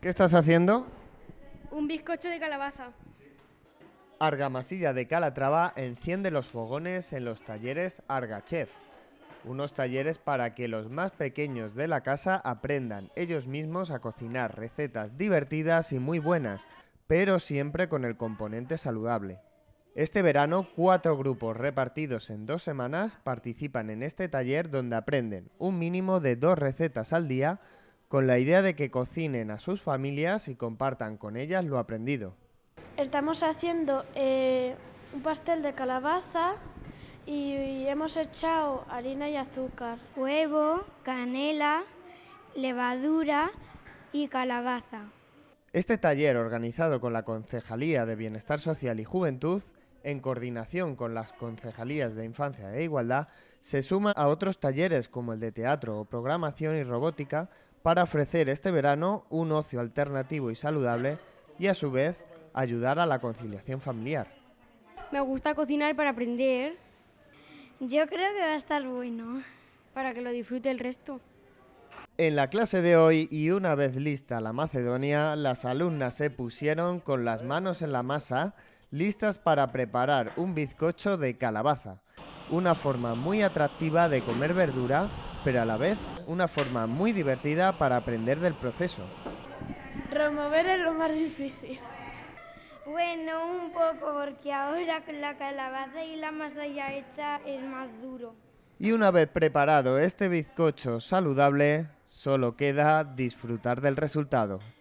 ¿Qué estás haciendo? Un bizcocho de calabaza. Argamasilla de Calatrava enciende los fogones en los talleres Argachef, unos talleres para que los más pequeños de la casa aprendan ellos mismos a cocinar recetas divertidas y muy buenas, pero siempre con el componente saludable. Este verano, cuatro grupos repartidos en dos semanas participan en este taller donde aprenden un mínimo de dos recetas al día con la idea de que cocinen a sus familias y compartan con ellas lo aprendido. Estamos haciendo eh, un pastel de calabaza y, y hemos echado harina y azúcar. Huevo, canela, levadura y calabaza. Este taller organizado con la Concejalía de Bienestar Social y Juventud, en coordinación con las Concejalías de Infancia e Igualdad, se suma a otros talleres como el de teatro o programación y robótica para ofrecer este verano un ocio alternativo y saludable y a su vez ayudar a la conciliación familiar. Me gusta cocinar para aprender. Yo creo que va a estar bueno para que lo disfrute el resto. En la clase de hoy y una vez lista la Macedonia, las alumnas se pusieron con las manos en la masa, listas para preparar un bizcocho de calabaza, una forma muy atractiva de comer verdura pero a la vez una forma muy divertida para aprender del proceso. Remover es lo más difícil. Bueno, un poco, porque ahora con la calabaza y la masa ya hecha es más duro. Y una vez preparado este bizcocho saludable, solo queda disfrutar del resultado.